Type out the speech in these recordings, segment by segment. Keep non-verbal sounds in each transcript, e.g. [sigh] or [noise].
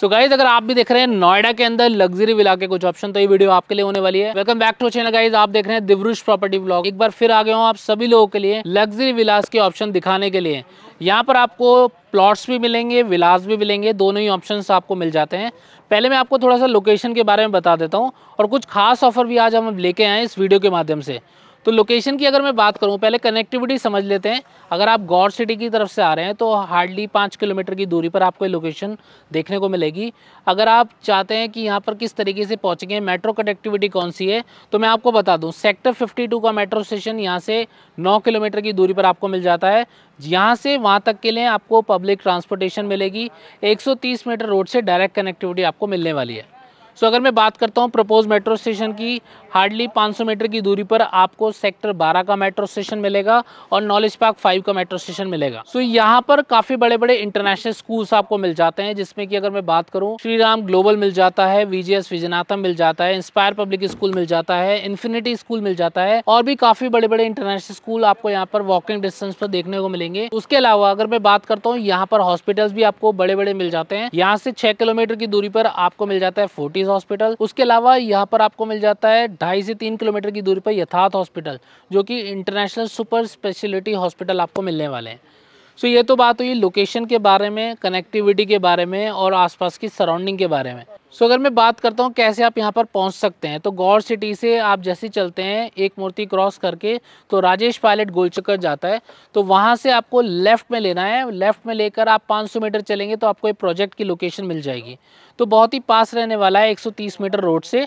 सो so guys अगर आप भी देख रहे हैं नोएडा के अंदर लग्जरी विला के कुछ ऑप्शन तो ये वीडियो आपके लिए होने वाली है welcome back to channel guys आप देख रहे हैं दिवरुष प्रॉपर्टी ब्लॉग एक बार फिर आ गए हो आप सभी लोगों के लिए लग्जरी विलास के ऑप्शन दिखाने के लिए यहाँ पर आपको प्लॉट्स भी मिलेंगे विलास भी मिलेंगे दोनों ही ऑप्शन आपको मिल जाते हैं पहले मैं आपको थोड़ा सा लोकेशन के बारे में बता देता हूँ और कुछ खास ऑफर भी आज हम लेके आए इस वीडियो के माध्यम से तो लोकेशन की अगर मैं बात करूँ पहले कनेक्टिविटी समझ लेते हैं अगर आप गौर सिटी की तरफ से आ रहे हैं तो हार्डली पाँच किलोमीटर की दूरी पर आपको लोकेशन देखने को मिलेगी अगर आप चाहते हैं कि यहाँ पर किस तरीके से पहुँचेंगे मेट्रो कनेक्टिविटी कौन सी है तो मैं आपको बता दूँ सेक्टर फिफ्टी का मेट्रो स्टेशन यहाँ से नौ किलोमीटर की दूरी पर आपको मिल जाता है यहाँ से वहाँ तक के लिए आपको पब्लिक ट्रांसपोर्टेशन मिलेगी 130 मीटर रोड से डायरेक्ट कनेक्टिविटी आपको मिलने वाली है सो अगर मैं बात करता हूँ प्रपोज मेट्रो स्टेशन की हार्डली 500 मीटर की दूरी पर आपको सेक्टर 12 का मेट्रो स्टेशन मिलेगा और नॉलेज पार्क 5 का मेट्रो स्टेशन मिलेगा सो so, यहाँ पर काफ़ी बड़े बड़े इंटरनेशनल स्कूल्स आपको मिल जाते हैं जिसमें कि अगर मैं बात करूँ श्री राम ग्लोबल मिल जाता है वीजीएस विजनाथम मिल जाता है इंस्पायर पब्लिक स्कूल मिल जाता है इन्फिनिटी स्कूल मिल जाता है और भी काफ़ी बड़े बड़े इंटरनेशनल स्कूल आपको यहाँ पर वॉकिंग डिस्टेंस पर देखने को मिलेंगे उसके अलावा अगर मैं बात करता हूँ यहाँ पर हॉस्पिटल्स भी आपको बड़े बड़े मिल जाते हैं यहाँ से छह किलोमीटर की दूरी पर आपको मिल जाता है फोर्टी एडवाइज हॉस्पिटल उसके अलावा यहाँ पर आपको मिल जाता है ढाई से तीन किलोमीटर की दूरी पर यथार्थ हॉस्पिटल जो कि इंटरनेशनल सुपर स्पेशलिटी हॉस्पिटल आपको मिलने वाले हैं सो so, ये तो बात हुई लोकेशन के बारे में कनेक्टिविटी के बारे में और आसपास की सराउंडिंग के बारे में सो अगर मैं बात करता हूँ कैसे आप यहाँ पर पहुँच सकते हैं तो गौर सिटी से आप जैसे चलते हैं एक मूर्ति क्रॉस करके तो राजेश पायलट गोलचक्कर जाता है तो वहाँ से आपको लेफ़्ट में लेना है लेफ़्ट में लेकर आप 500 मीटर चलेंगे तो आपको एक प्रोजेक्ट की लोकेशन मिल जाएगी तो बहुत ही पास रहने वाला है 130 मीटर रोड से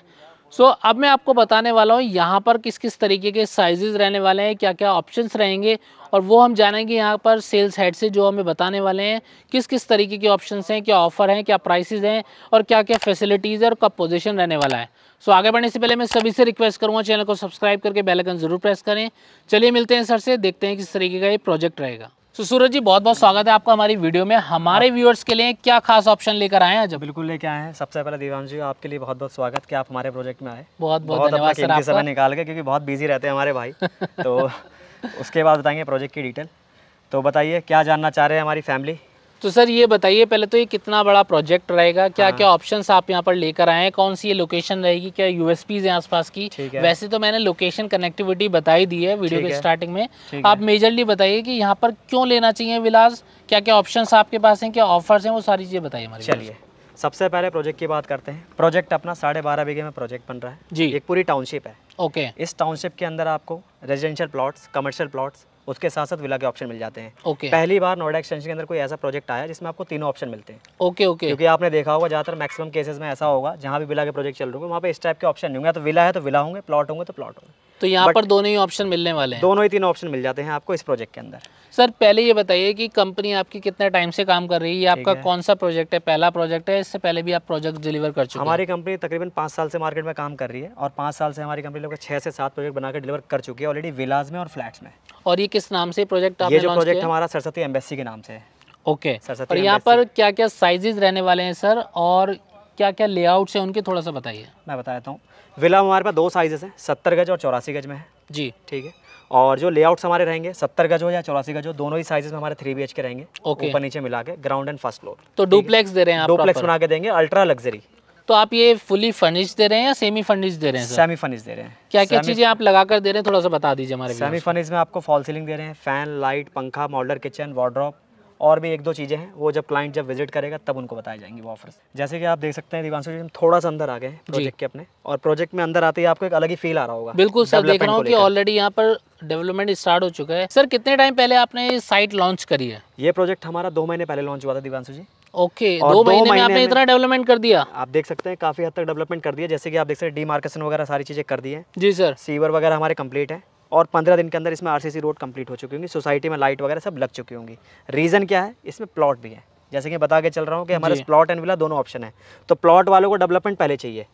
सो so, अब मैं आपको बताने वाला हूँ यहाँ पर किस किस तरीके के साइजेज़ रहने वाले हैं क्या क्या ऑप्शंस रहेंगे और वो हम जानेंगे यहाँ पर सेल्स हेड से जो हमें बताने वाले हैं किस किस तरीके के ऑप्शंस हैं क्या ऑफ़र हैं क्या प्राइसेस हैं और क्या क्या फैसिलिटीज़ है और कब पोजीशन रहने वाला है सो so, आगे बढ़ने से पहले मैं सभी से रिक्वेस्ट करूँगा चैनल को सब्सक्राइब करके बेलकन ज़रूर प्रेस करें चलिए मिलते हैं सर से देखते हैं किस तरीके का ये प्रोजेक्ट रहेगा तो सूरज जी बहुत बहुत स्वागत है आपका हमारी वीडियो में हमारे व्यूअर्स हाँ। के लिए क्या खास ऑप्शन लेकर आए हैं जब बिल्कुल लेके आए हैं सबसे पहले दीवान जी आपके लिए बहुत बहुत स्वागत कि आप हमारे प्रोजेक्ट में आए बहुत बहुत, बहुत धन्यवाद सर समय निकाल के क्योंकि बहुत बिजी रहते हैं हमारे भाई [laughs] तो उसके बाद बताएंगे प्रोजेक्ट की डिटेल तो बताइए क्या जानना चाह रहे हैं हमारी फैमिली तो सर ये बताइए पहले तो ये कितना बड़ा प्रोजेक्ट रहेगा क्या हाँ। क्या ऑप्शंस आप यहाँ पर लेकर आए हैं कौन सी ये लोकेशन रहेगी क्या यूएसपीज हैं आसपास की वैसे तो मैंने लोकेशन कनेक्टिविटी बताई दी है वीडियो के स्टार्टिंग में आप मेजरली बताइए कि यहाँ पर क्यों लेना चाहिए विलास क्या क्या ऑप्शन आपके पास हैं क्या ऑफर्स हैं वो सारी चीज़ें बताइए हमारे चलिए सबसे पहले प्रोजेक्ट की बात करते हैं प्रोजेक्ट अपना साढ़े बारह बीघे में प्रोजेक्ट बन रहा है जी एक पूरी टाउनशिप है ओके इस टाउनशिप के अंदर आपको रेजिडेंशियल प्लॉट्स कमर्शियल प्लॉट्स उसके साथ साथ विला के ऑप्शन मिल जाते हैं ओके okay. पहली बार नोएडा एक्सटेंशन के अंदर कोई ऐसा प्रोजेक्ट आया जिसमें आपको तीनों ऑप्शन मिलते हैं ओके okay, ओके okay. क्योंकि आपने देखा होगा ज़्यादातर मैक्सिमम केसेस में ऐसा होगा जहाँ भी विला के प्रोजेक्ट चल रहे होंगे वहाँ पे इस टाइप के ऑप्शन नहीं होंगे तो विला है तो विला होंगे प्लॉट होंगे तो प्लॉट होंगे तो यहाँ पर दोनों ही ऑप्शन मिलने वाले हैं दोनों ही तीन ऑप्शन मिल जाते हैं आपको इस प्रोजेक्ट के अंदर सर पहले ये बताइए कि कंपनी आपकी कितने टाइम से काम कर रही है आपका कौन सा प्रोजेक्ट है पहला प्रोजेक्ट है इससे पहले भी आप प्रोजेक्ट डिलीवर कर चुके हैं हमारी कंपनी तकरीबन पाँच साल से मार्केट में काम कर रही है और पाँच साल से हमारी कंपनी लोग छः से सात प्रोजेक्ट बनाकर डिलीवर कर चुकी है ऑलरेडी विलाज में और फ्लैट्स में और ये किस नाम से प्रोजेक्ट ये जो प्रोजेक्ट हमारा सरस्वती एम्बेसी के नाम से है ओके okay. और यहाँ पर क्या क्या साइजेस रहने वाले हैं सर और क्या क्या लेआउट्स हैं उनके थोड़ा सा बताइए मैं बताता हूँ विला हमारे पास दो साइजेस हैं सत्तर गज और चौरासी गज में है जी ठीक है और जो लेआउट्स हमारे रहेंगे सत्तर गज हो या चौरासी गज हो दोनों ही साइजेस में हमारे थ्री बी के रहेंगे ओके ऊपर नीचे मिला के ग्राउंड एंड फर्स्ट फ्लोर तो डुप्लेक्स दे रहे हैं डुप्लेक्स बना के देंगे अल्ट्रा लग्जरी तो आप ये फुली फर्निश दे रहे हैं या सेमी फर्निश दे रहे हैं सेमी फर्निश दे रहे हैं क्या क्या चीजें आप लगा कर दे रहे हैं थोड़ा सा बता दीजिए हमारे सेमी फर्निश में आपको फॉल सीलिंग दे रहे हैं फैन लाइट पंखा मॉडलर किचन वार्ड्रॉप और भी एक दो चीज़ें हैं वो जब क्लाइंट जब विजिट करेगा तब उनको बताई जाएंगी वो ऑफर्स जैसे कि आप देख सकते हैं दीवान जी हम थोड़ा सा अंदर आ गए प्रोजेक्ट के अपने और प्रोजेक्ट में अंदर आते ही आपको एक अलग ही फील आ रहा होगा बिल्कुल सर देख रहा हूँ कि ऑलरेडी यहाँ पर डेवलपमेंट स्टार्ट हो चुका है सर कितने टाइम पहले आपने साइट लॉन्च करी है ये प्रोजेक्ट हमारा दो महीने पहले लॉन्च हुआ था दीवान जी ओके okay, दो, महीने, में आपने इतना डेवलपमेंट कर दिया आप देख सकते हैं काफी हद तक डेवलपमेंट कर दिया जैसे कि आप देख सकते हैं मार्केशन वगैरह सारी चीजें कर दी है जी सर सीवर वगैरह हमारे कंप्लीट है और पंद्रह दिन के अंदर इसमें आरसीसी रोड कंप्लीट हो चुकी होंगी सोसाइटी में लाइट वगैरह सब लग चुकी होंगी रीज़न क्या है इसमें प्लॉट भी है जैसे कि बता के चल रहा हूँ कि हमारे प्लॉट एंड विला दोनों ऑप्शन है तो प्लॉट वालों को डेवलपमेंट पहले चाहिए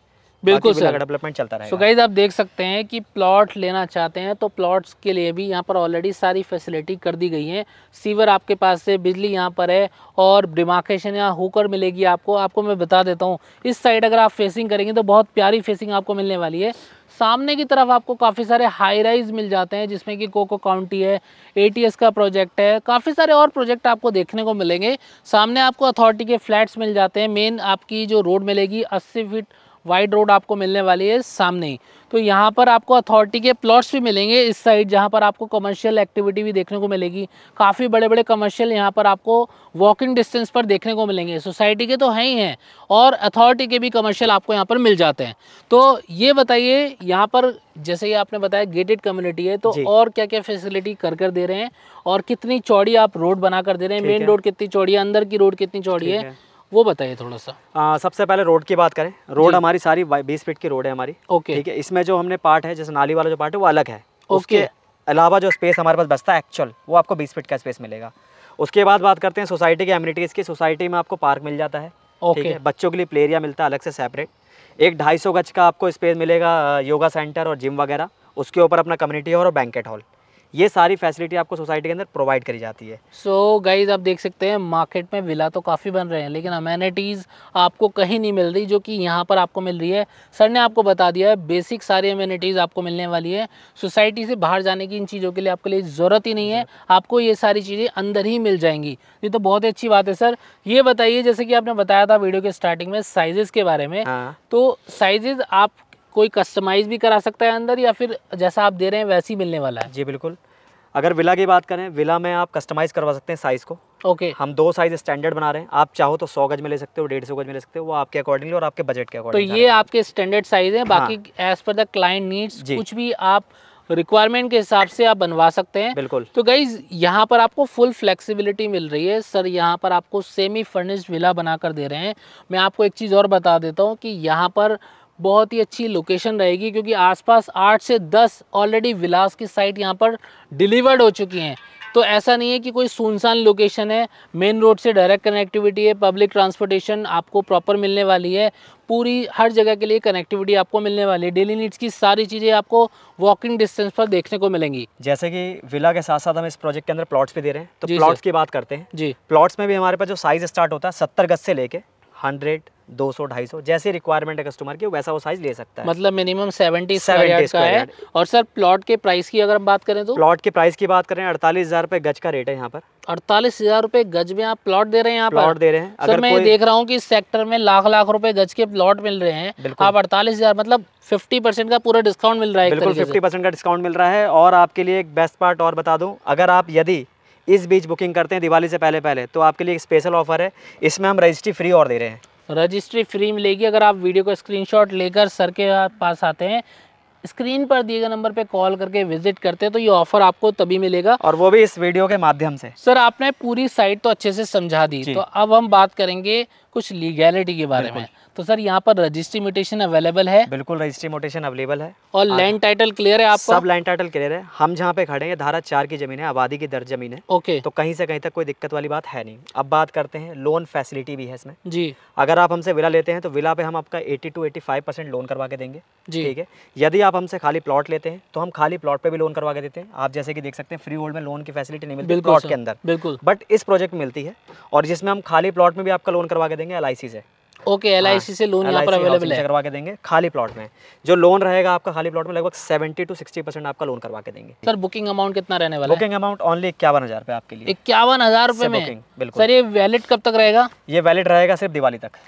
बिल्कुल सर डेवलपमेंट चलता रहेगा सो गाइज आप देख सकते हैं कि प्लॉट लेना चाहते हैं तो प्लॉट्स के लिए भी यहाँ पर ऑलरेडी सारी फैसिलिटी कर दी गई है सीवर आपके पास से बिजली यहाँ पर है और डिमार्केशन यहाँ होकर मिलेगी आपको आपको मैं बता देता हूँ इस साइड अगर आप फेसिंग करेंगे तो बहुत प्यारी फेसिंग आपको मिलने वाली है सामने की तरफ आपको काफ़ी सारे हाई राइज मिल जाते हैं जिसमें कि कोको काउंटी है ए का प्रोजेक्ट है काफ़ी सारे और प्रोजेक्ट आपको देखने को मिलेंगे सामने आपको अथॉरिटी के फ्लैट्स मिल जाते हैं मेन आपकी जो रोड मिलेगी अस्सी फीट वाइड रोड आपको मिलने वाली है सामने तो यहाँ पर आपको अथॉरिटी के प्लॉट्स भी मिलेंगे इस साइड जहाँ पर आपको कमर्शियल एक्टिविटी भी देखने को मिलेगी काफ़ी बड़े बड़े कमर्शियल यहाँ पर आपको वॉकिंग डिस्टेंस पर देखने को मिलेंगे सोसाइटी के तो हैं ही हैं और अथॉरिटी के भी कमर्शियल आपको यहाँ पर मिल जाते हैं तो ये बताइए यहाँ पर जैसे ही आपने बताया गेटेड कम्युनिटी है तो और क्या क्या फैसिलिटी कर कर दे रहे हैं और कितनी चौड़ी आप रोड बना कर दे रहे हैं मेन रोड कितनी चौड़ी है अंदर की रोड कितनी चौड़ी है वो बताइए थोड़ा सा आ, सबसे पहले रोड की बात करें रोड हमारी सारी बीस फीट की रोड है हमारी ओके ठीक है इसमें जो हमने पार्ट है जैसे नाली वाला जो पार्ट है वो अलग है उसके अलावा जो स्पेस हमारे पास बचता है एक्चुअल वो आपको बीस फीट का स्पेस मिलेगा उसके बाद बात करते हैं सोसाइटी की एम्यूनिटीज़ की सोसाइटी में आपको पार्क मिल जाता है ओके okay. बच्चों के लिए प्ले एरिया मिलता है अलग से सेपरेट एक ढाई सौ गज का आपको स्पेस मिलेगा योगा सेंटर और जिम वगैरह उसके ऊपर अपना कम्युनिटी हॉल और बैंकेट हॉल ये सारी फैसिलिटी आपको सोसाइटी के अंदर प्रोवाइड करी जाती है सो so, गाइज आप देख सकते हैं मार्केट में विला तो काफ़ी बन रहे हैं लेकिन अमेनिटीज़ आपको कहीं नहीं मिल रही जो कि यहाँ पर आपको मिल रही है सर ने आपको बता दिया है बेसिक सारी अम्यूनिटीज़ आपको मिलने वाली है सोसाइटी से बाहर जाने की इन चीज़ों के लिए आपके लिए ज़रूरत ही नहीं है आपको ये सारी चीज़ें अंदर ही मिल जाएंगी ये तो बहुत ही अच्छी बात है सर ये बताइए जैसे कि आपने बताया था वीडियो के स्टार्टिंग में साइजेस के बारे में हाँ। तो साइजेज आप कोई कस्टमाइज़ भी करा सकता है अंदर या फिर जैसा आप दे रहे हैं वैसे ही मिलने वाला है जी बिल्कुल अगर विला की बात करें विला में आप कस्टमाइज़ करवा सकते हैं साइज़ को ओके okay. हम दो साइज स्टैंडर्ड बना रहे हैं आप चाहो तो सौ गज में ले सकते हो डेढ़ सौ गज में ले सकते हो वो आपके अकॉर्डिंगली और आपके बजट के अकॉर्डिंग तो ये आपके स्टैंडर्ड साइज है बाकी as per the client needs कुछ भी आप रिक्वायरमेंट के हिसाब से आप बनवा सकते हैं बिल्कुल तो गाइज यहाँ पर आपको फुल फ्लेक्सिबिलिटी मिल रही है सर यहाँ पर आपको सेमी फर्निश्ड विला बनाकर दे रहे हैं मैं आपको एक चीज़ और बता देता हूँ कि यहाँ पर बहुत ही अच्छी लोकेशन रहेगी क्योंकि आसपास आठ से दस ऑलरेडी विलास की साइट यहाँ पर डिलीवर्ड हो चुकी हैं तो ऐसा नहीं है कि कोई सुनसान लोकेशन है मेन रोड से डायरेक्ट कनेक्टिविटी है पब्लिक ट्रांसपोर्टेशन आपको प्रॉपर मिलने वाली है पूरी हर जगह के लिए कनेक्टिविटी आपको मिलने वाली है डेली नीड्स की सारी चीज़ें आपको वॉकिंग डिस्टेंस पर देखने को मिलेंगी जैसे कि विला के साथ साथ हम इस प्रोजेक्ट के अंदर प्लॉट्स भी दे रहे हैं तो प्लॉट्स की बात करते हैं जी प्लॉट्स में भी हमारे पास जो साइज स्टार्ट होता है सत्तर गज से लेके हंड्रेड दो सौ ढाई सौ जैसे रिक्वायरमेंट है कस्टमर की वैसा वो साइज ले सकता है मतलब मिनिमम सेवेंटी सेवन का है और सर प्लॉट के प्राइस की अगर हम बात करें तो प्लॉट के प्राइस की बात करें अड़तालीस हजार रुपए गज का रेट है यहाँ पर अड़तालीस हजार रुपए गज में आप प्लॉट दे रहे हैं यहाँ प्लॉट दे रहे हैं सर मैं देख रहा हूँ की इस सेक्टर में लाख लाख रुपए गज के प्लॉट मिल रहे हैं आप अड़तालीस हजार मतलब फिफ्टी परसेंट का पूरा डिस्काउंट मिल रहा है बिल्कुल फिफ्टी का डिस्काउंट मिल रहा है और आपके लिए एक बेस्ट पार्ट और बता दूं अगर आप यदि इस बीच बुकिंग करते हैं दिवाली से पहले पहले तो आपके लिए एक स्पेशल ऑफर है इसमें हम रजिस्ट्री फ्री और दे रहे हैं रजिस्ट्री फ्री मिलेगी अगर आप वीडियो को स्क्रीनशॉट लेकर सर के पास आते हैं स्क्रीन पर दिए गए नंबर पे कॉल करके विजिट करते हैं तो ये ऑफर आपको तभी मिलेगा और वो भी इस वीडियो के माध्यम से सर आपने पूरी साइट तो अच्छे से समझा दी तो अब हम बात करेंगे कुछ लीगैलिटी के बारे में तो सर यहाँ पर रजिस्ट्री म्यूटेशन अवेलेबल है बिल्कुल रजिस्ट्री म्यूटेशन अवेलेबल है और लैंड टाइटल क्लियर है आपका सब लैंड टाइटल क्लियर है हम जहाँ पे खड़े हैं धारा चार की जमीन है आबादी की दर्ज जमीन है ओके तो कहीं से कहीं तक कोई दिक्कत वाली बात है नहीं अब बात करते हैं लोन फैसिलिटी भी है इसमें जी अगर आप हमसे विला लेते हैं तो विला पे हम आपका एटी टू एटी लोन करवा के देंगे जी ठीक है यदि आप हमसे खाली प्लॉट लेते हैं तो हम खाली प्लॉट पे भी लोन करवा के देते हैं आप जैसे कि देख सकते हैं फ्री होल्ड में लोन की फैसिलिटी नहीं मिलती प्लॉट के अंदर बिल्कुल बट इस प्रोजेक्ट में मिलती है और जिसमें हम खाली प्लॉट में भी आपका लोन करवा के देंगे एल से ओके एल हाँ, से लोन यहाँ पर अवेलेबल है करवा के देंगे खाली प्लॉट में जो लोन रहेगा आपका खाली प्लॉट में लगभग सेवेंटी टू सिक्सटी परसेंट आपका लोन करवा के देंगे सर बुकिंग अमाउंट कितना रहने वाला बुकिंग अमाउंट ओनली इक्यावन हजार रुपए आपके लिए इक्यावन हजार रुपए में बिल्कुल सर ये वैलिड कब तक रहेगा ये वैलिड रहेगा सिर्फ दिवाली तक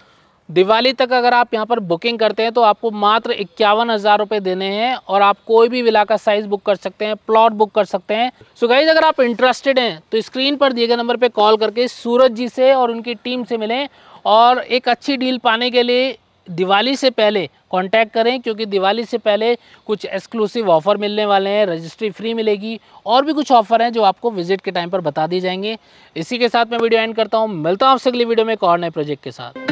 दिवाली तक अगर आप यहाँ पर बुकिंग करते हैं तो आपको मात्र इक्यावन हज़ार रुपये देने हैं और आप कोई भी विला का साइज़ बुक कर सकते हैं प्लॉट बुक कर सकते हैं सो so गाइज अगर आप इंटरेस्टेड हैं तो स्क्रीन पर दिए गए नंबर पे कॉल करके सूरज जी से और उनकी टीम से मिलें और एक अच्छी डील पाने के लिए दिवाली से पहले कांटेक्ट करें क्योंकि दिवाली से पहले कुछ एक्सक्लूसिव ऑफ़र मिलने वाले हैं रजिस्ट्री फ्री मिलेगी और भी कुछ ऑफ़र हैं जो आपको विजिट के टाइम पर बता दिए जाएंगे इसी के साथ मैं वीडियो एंड करता हूँ मिलता हूँ आपसे अगली वीडियो में एक और नए प्रोजेक्ट के साथ